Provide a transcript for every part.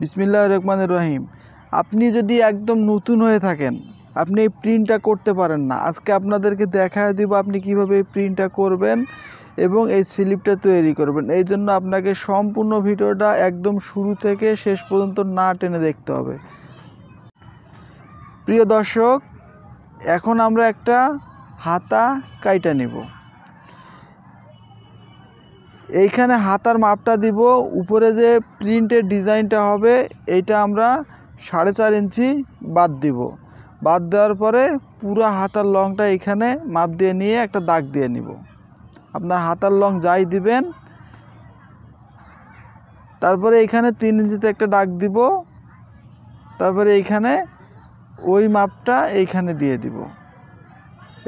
বিসমিল্লাহ রহমান রহিম আপনি যদি একদম নতুন হয়ে থাকেন আপনি এই প্রিন্টটা করতে পারেন না আজকে আপনাদেরকে দেখায় দিব আপনি কিভাবে এই প্রিন্টটা করবেন এবং এই স্লিপটা তৈরি করবেন এই জন্য আপনাকে সম্পূর্ণ ভিডিওটা একদম শুরু থেকে শেষ পর্যন্ত না টেনে দেখতে হবে প্রিয় দর্শক এখন আমরা একটা হাতা কাইটা নেব এইখানে হাতার মাপটা দিব উপরে যে প্রিন্টের ডিজাইনটা হবে এইটা আমরা সাড়ে চার ইঞ্চি বাদ দিব বাদ দেওয়ার পরে পুরো হাতার লংটা এখানে মাপ দিয়ে নিয়ে একটা দাগ দিয়ে নিব আপনার হাতার লং যাই দিবেন তারপরে এইখানে তিন ইঞ্চিতে একটা ডাক দিব তারপরে এইখানে ওই মাপটা এইখানে দিয়ে দিব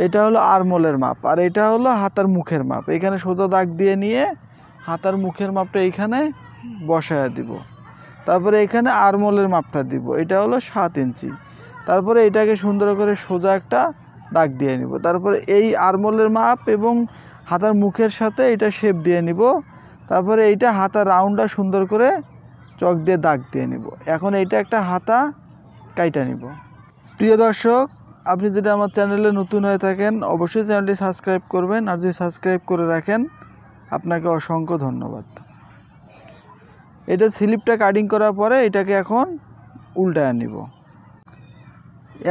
এটা হলো আরমোলের মাপ আর এটা হলো হাতার মুখের মাপ এখানে সোজা দাগ দিয়ে নিয়ে হাতার মুখের মাপটা এইখানে বসায়া দিব তারপরে এখানে আরমোলের মাপটা দিব এটা হলো সাত ইঞ্চি তারপরে এটাকে সুন্দর করে সোজা একটা দাগ দিয়ে নিব তারপরে এই আরমোলের মাপ এবং হাতার মুখের সাথে এটা শেপ দিয়ে নিব তারপরে এইটা হাতা রাউন্ডটা সুন্দর করে চক দিয়ে দাগ দিয়ে নিব এখন এইটা একটা হাতা কাইটা নিব প্রিয় দর্শক আপনি যদি আমার চ্যানেলে নতুন হয়ে থাকেন অবশ্যই চ্যানেলটি সাবস্ক্রাইব করবেন আর যদি সাবস্ক্রাইব করে রাখেন আপনাকে অসংখ্য ধন্যবাদ এটা স্লিপটা কাটিং করার পরে এটাকে এখন উল্টায় নিব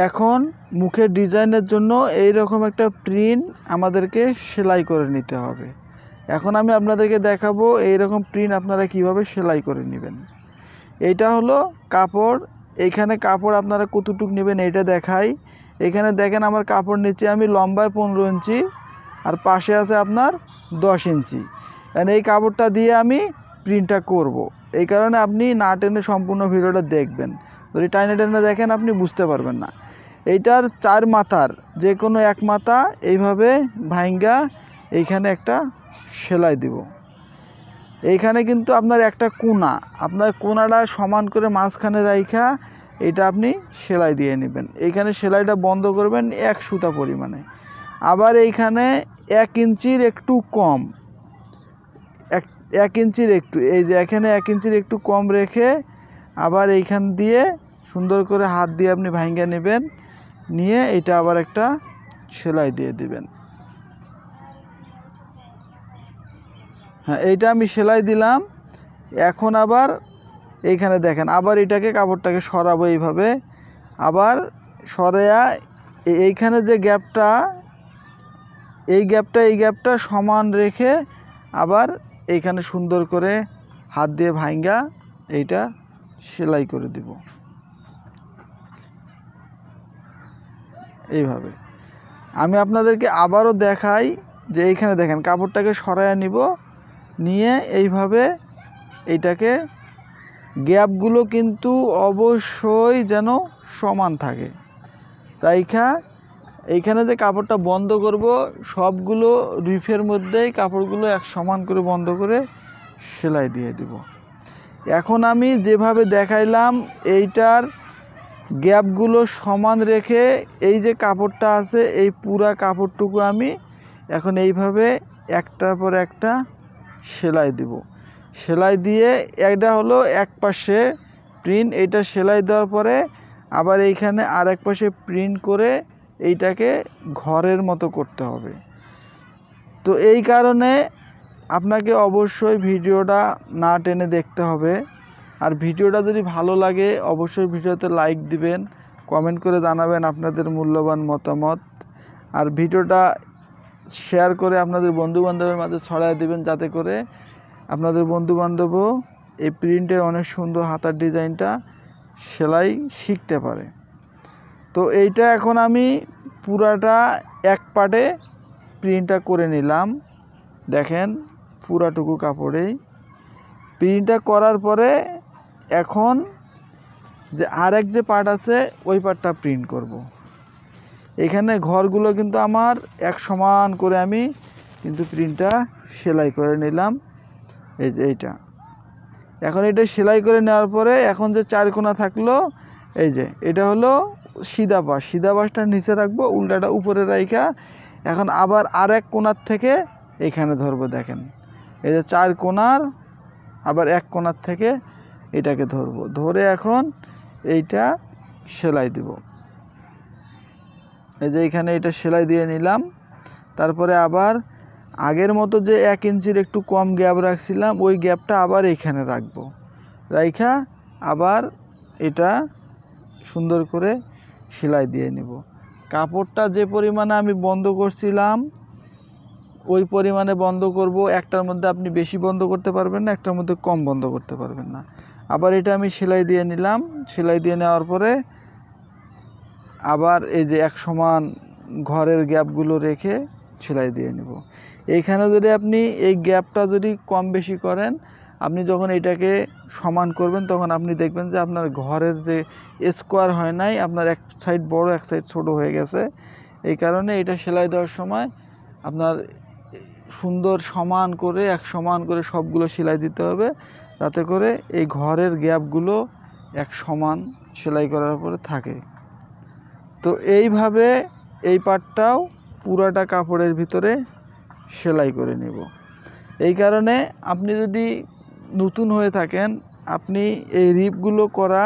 এখন মুখের ডিজাইনের জন্য এই রকম একটা প্রিন্ট আমাদেরকে সেলাই করে নিতে হবে এখন আমি আপনাদেরকে দেখাবো এই রকম প্রিন্ট আপনারা কিভাবে সেলাই করে নেবেন এটা হলো কাপড় এখানে কাপড় আপনারা কতটুক নেবেন এটা দেখাই এখানে দেখেন আমার কাপড় নিচে আমি লম্বায় পনেরো ইঞ্চি আর পাশে আছে আপনার দশ ইঞ্চি অ্যান্ড এই কাপড়টা দিয়ে আমি প্রিন্টটা করব। এই কারণে আপনি না টেনে সম্পূর্ণ ভিডিওটা দেখবেন যদি টাইনে টেনে দেখেন আপনি বুঝতে পারবেন না এইটার চার মাথার যে কোনো এক মাথা এইভাবে ভাইঙ্গা এইখানে একটা সেলাই দিব এইখানে কিন্তু আপনার একটা কোনা আপনার কোনাটা সমান করে মাঝখানে রাইখা এটা আপনি সেলাই দিয়ে নেবেন এইখানে সেলাইটা বন্ধ করবেন এক সুতা পরিমাণে আবার এইখানে এক ইঞ্চির একটু কম এক এক ইঞ্চির একটু এই যে এখানে এক ইঞ্চির একটু কম রেখে আবার এইখান দিয়ে সুন্দর করে হাত দিয়ে আপনি ভাঙ্গা নেবেন নিয়ে এটা আবার একটা সেলাই দিয়ে দিবেন হ্যাঁ এইটা আমি সেলাই দিলাম এখন আবার এইখানে দেখেন আবার এটাকে কাপড়টাকে সরাবো এইভাবে আবার সরেয়া এইখানে যে গ্যাপটা এই গ্যাপটা এই গ্যাপটা সমান রেখে আবার এইখানে সুন্দর করে হাত দিয়ে ভাঙ্গা এইটা সেলাই করে দিব এইভাবে আমি আপনাদেরকে আবারও দেখাই যে এইখানে দেখেন কাপড়টাকে সরাইয়া নিব নিয়ে এইভাবে এইটাকে গ্যাপগুলো কিন্তু অবশ্যই যেন সমান থাকে রাইখা এইখানে যে কাপড়টা বন্ধ করব সবগুলো রিফের মধ্যেই কাপড়গুলো এক সমান করে বন্ধ করে সেলাই দিয়ে দিব এখন আমি যেভাবে দেখাইলাম এইটার গ্যাপগুলো সমান রেখে এই যে কাপড়টা আছে এই পুরা কাপড়টুকু আমি এখন এইভাবে একটার পর একটা সেলাই দিব সেলাই দিয়ে এটা হলো এক পাশে প্রিন্ট এটা সেলাই দেওয়ার পরে আবার এইখানে আর এক পাশে প্রিন্ট করে এইটাকে ঘরের মতো করতে হবে তো এই কারণে আপনাকে অবশ্যই ভিডিওটা না টেনে দেখতে হবে আর ভিডিওটা যদি ভালো লাগে অবশ্যই ভিডিওতে লাইক দিবেন কমেন্ট করে জানাবেন আপনাদের মূল্যবান মতামত আর ভিডিওটা শেয়ার করে আপনাদের বন্ধুবান্ধবের মাঝে ছড়াই দেবেন যাতে করে আপনাদের বন্ধুবান্ধবও এই প্রিন্টের অনেক সুন্দর হাতার ডিজাইনটা সেলাই শিখতে পারে তো এইটা এখন আমি পুরাটা এক পাটে প্রিন্টটা করে নিলাম দেখেন পুরাটুকু কাপড়েই প্রিন্টটা করার পরে এখন যে আরেক যে পার্ট আছে ওই পার্টটা প্রিন্ট করব। এখানে ঘরগুলো কিন্তু আমার এক সমান করে আমি কিন্তু প্রিন্টটা সেলাই করে নিলাম এই যে এইটা এখন এটা সেলাই করে নেওয়ার পরে এখন যে চার কোনা থাকলো এই যে এটা হলো সিধা বাস সিধা পাশটা নিচে রাখবো উল্টাটা উপরে রাইখা এখন আবার আরেক কোনার থেকে এখানে ধরবো দেখেন এই যে চার কোনার আবার এক কোনার থেকে এটাকে ধরবো ধরে এখন এইটা সেলাই দিব এই যে এখানে এটা সেলাই দিয়ে নিলাম তারপরে আবার আগের মতো যে এক ইঞ্চির একটু কম গ্যাপ রাখছিলাম ওই গ্যাপটা আবার এইখানে রাখবো রাইখা আবার এটা সুন্দর করে সেলাই দিয়ে নেব কাপড়টা যে পরিমাণে আমি বন্ধ করছিলাম ওই পরিমাণে বন্ধ করব একটার মধ্যে আপনি বেশি বন্ধ করতে পারবেন না একটার মধ্যে কম বন্ধ করতে পারবেন না আবার এটা আমি সেলাই দিয়ে নিলাম সেলাই দিয়ে নেওয়ার পরে আবার এই যে এক সমান ঘরের গ্যাপগুলো রেখে সেলাই দিয়ে নেব এইখানে যদি আপনি এই গ্যাপটা যদি কম বেশি করেন আপনি যখন এটাকে সমান করবেন তখন আপনি দেখবেন যে আপনার ঘরের যে স্কোয়ার হয় নাই আপনার এক সাইড বড় এক সাইড ছোট হয়ে গেছে এই কারণে এটা সেলাই দেওয়ার সময় আপনার সুন্দর সমান করে এক সমান করে সবগুলো সেলাই দিতে হবে তাতে করে এই ঘরের গ্যাপগুলো এক সমান সেলাই করার পরে থাকে তো এইভাবে এই পাটটাও পুরাটা কাপড়ের ভিতরে সেলাই করে নেব এই কারণে আপনি যদি নতুন হয়ে থাকেন আপনি এই রিপগুলো করা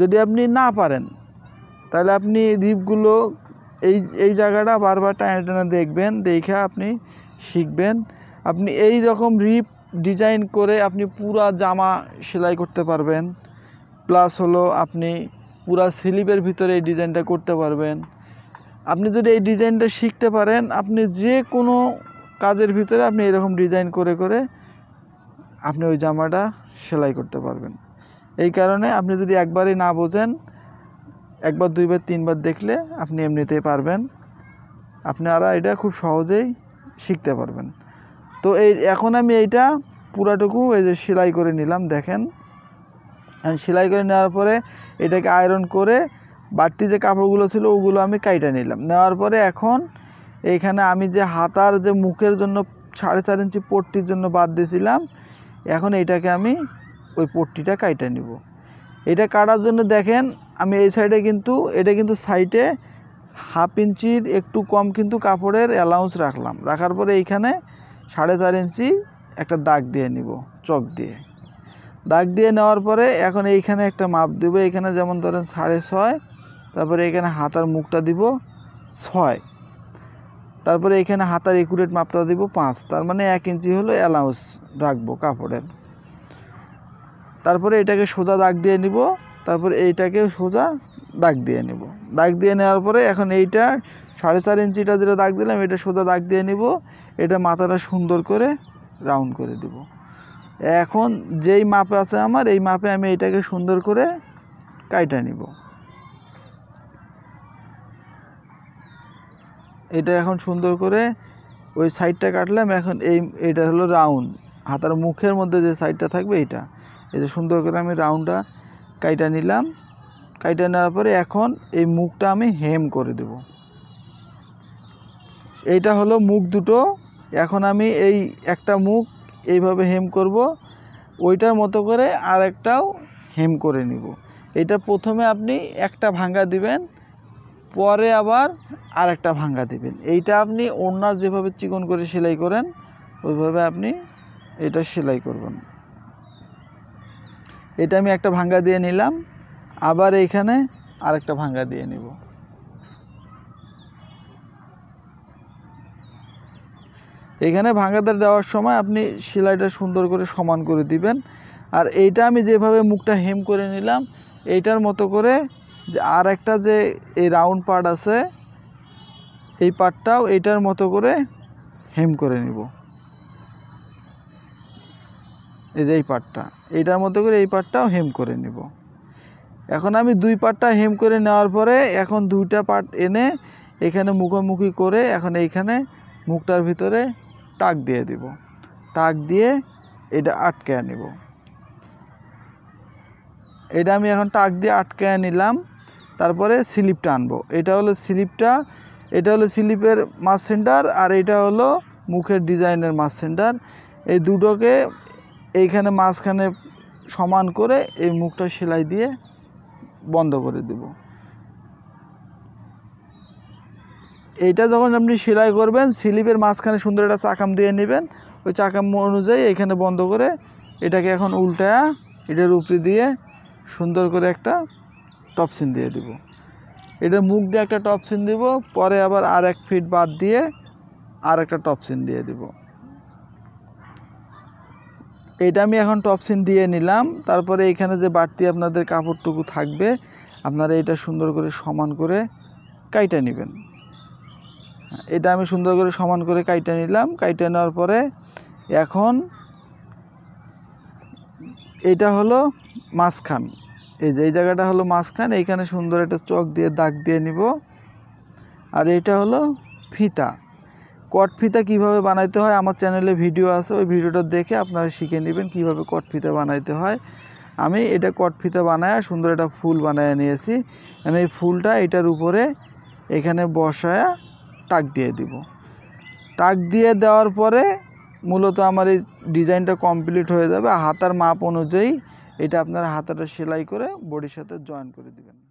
যদি আপনি না পারেন তাহলে আপনি রিপগুলো এই এই জায়গাটা বারবার টানা টানা দেখবেন দেখে আপনি শিখবেন আপনি এই রকম রিপ ডিজাইন করে আপনি পুরা জামা সেলাই করতে পারবেন প্লাস হলো আপনি পুরা স্লিপের ভিতরে এই ডিজাইনটা করতে পারবেন আপনি যদি এই ডিজাইনটা শিখতে পারেন আপনি যে কোনো কাজের ভিতরে আপনি এরকম ডিজাইন করে করে আপনি ওই জামাটা সেলাই করতে পারবেন এই কারণে আপনি যদি একবারই না বোঝেন একবার দুইবার তিনবার দেখলে আপনি এমনিতেই পারবেন আপনারা এটা খুব সহজেই শিখতে পারবেন তো এই এখন আমি এইটা পুরাটুকু এই যে সেলাই করে নিলাম দেখেন সেলাই করে নেওয়ার পরে এটাকে আয়রন করে বাড়তি যে কাপড়গুলো ছিল ওগুলো আমি কাইটা নিলাম নেওয়ার পরে এখন এইখানে আমি যে হাতার যে মুখের জন্য সাড়ে চার ইঞ্চি পট্টির জন্য বাদ দিয়েছিলাম এখন এটাকে আমি ওই পট্টিটা কাইটে নিব এটা কাটার জন্য দেখেন আমি এই সাইডে কিন্তু এটা কিন্তু সাইডে হাফ ইঞ্চির একটু কম কিন্তু কাপড়ের অ্যালাউন্স রাখলাম রাখার পরে এইখানে সাড়ে চার ইঞ্চি একটা দাগ দিয়ে নিব চক দিয়ে দাগ দিয়ে নেওয়ার পরে এখন এইখানে একটা মাপ দেবো এখানে যেমন ধরেন সাড়ে ছয় তারপরে এখানে হাতার মুখটা দিব ছয় তারপরে এখানে হাতার একুরেট মাপটা দেব পাঁচ তার মানে এক ইঞ্চি হলো অ্যালাউন্স রাখবো কাপড়ের তারপরে এটাকে সোজা দাগ দিয়ে নিব তারপরে এইটাকে সোজা দাগ দিয়ে নিব দাগ দিয়ে নেওয়ার পরে এখন এইটা সাড়ে চার ইঞ্চিটা যেটা দাগ দিলাম এটা সোজা দাগ দিয়ে নিব এটা মাথাটা সুন্দর করে রাউন্ড করে দিব এখন যেই মাপে আছে আমার এই মাপে আমি এটাকে সুন্দর করে কাইটা নিব এটা এখন সুন্দর করে ওই সাইডটা কাটলাম এখন এই এটা হলো রাউন্ড হাতার মুখের মধ্যে যে সাইডটা থাকবে এটা এই যে সুন্দর করে আমি রাউন্ডটা কাইটা নিলাম কাইটা নেওয়ার পরে এখন এই মুখটা আমি হেম করে দেব এইটা হলো মুখ দুটো এখন আমি এই একটা মুখ এইভাবে হেম করব ওইটার মতো করে আর একটাও হেম করে নিব এটা প্রথমে আপনি একটা ভাঙ্গা দিবেন পরে আবার আরেকটা ভাঙ্গা দিবেন এইটা আপনি ওনার যেভাবে চিকন করে সেলাই করেন ওইভাবে আপনি এটা সেলাই করবেন এটা আমি একটা ভাঙ্গা দিয়ে নিলাম আবার এইখানে আরেকটা ভাঙ্গা দিয়ে নিব এখানে ভাঙাতে দেওয়ার সময় আপনি সেলাইটা সুন্দর করে সমান করে দিবেন আর এইটা আমি যেভাবে মুখটা হেম করে নিলাম এইটার মতো করে আর একটা যে এই রাউন্ড পার্ট আছে এই পার্টটাও এটার মতো করে হেম করে নিব এই যে এই পার্টটা এইটার মতো করে এই পার্টটাও হেম করে নিব এখন আমি দুই পার্টটা হেম করে নেওয়ার পরে এখন দুইটা পার্ট এনে এখানে মুখোমুখি করে এখন এইখানে মুখটার ভিতরে টাক দিয়ে দিব টাক দিয়ে এটা আটকে নিব এটা আমি এখন টাক দিয়ে আটকে নিলাম তারপরে স্লিপটা আনবো এটা হলো স্লিপটা এটা হলো স্লিপের মাছ সেন্টার আর এটা হলো মুখের ডিজাইনের মাছ সেন্টার এই দুটোকে এইখানে মাঝখানে সমান করে এই মুখটা সেলাই দিয়ে বন্ধ করে দেব এটা যখন আপনি সেলাই করবেন স্লিপের মাঝখানে সুন্দর একটা চাকাম দিয়ে নেবেন ওই চাকাম অনুযায়ী এখানে বন্ধ করে এটাকে এখন উল্টা এটার উপরে দিয়ে সুন্দর করে একটা টপসিন দিয়ে দিব এটা মুখ দিয়ে একটা টপসিন দিব পরে আবার আর এক ফিট বাদ দিয়ে আর একটা টপসিন দিয়ে দিব এটা আমি এখন টপসিন দিয়ে নিলাম তারপরে এখানে যে বাড়তি আপনাদের কাপড়টুকু থাকবে আপনারা এটা সুন্দর করে সমান করে কাইটা নেবেন এটা আমি সুন্দর করে সমান করে কাইটা নিলাম কাইটা নেওয়ার পরে এখন এটা হলো মাঝখান এই যে এই জায়গাটা হলো মাঝখান এইখানে সুন্দর একটা চক দিয়ে দাগ দিয়ে নিব আর এটা হলো ফিতা কট ফিতা কীভাবে বানাইতে হয় আমার চ্যানেলে ভিডিও আছে ওই ভিডিওটা দেখে আপনারা শিখে নেবেন কিভাবে কট ফিতা বানাইতে হয় আমি এটা কট ফিতা বানায় সুন্দর একটা ফুল বানায় নিয়েছি মানে এই ফুলটা এটার উপরে এখানে বসায় টাক দিয়ে দিব টাক দিয়ে দেওয়ার পরে মূলত আমার এই ডিজাইনটা কমপ্লিট হয়ে যাবে হাতার মাপ অনুযায়ী এটা আপনারা হাতাটা সেলাই করে বডির সাথে জয়েন করে দিবেন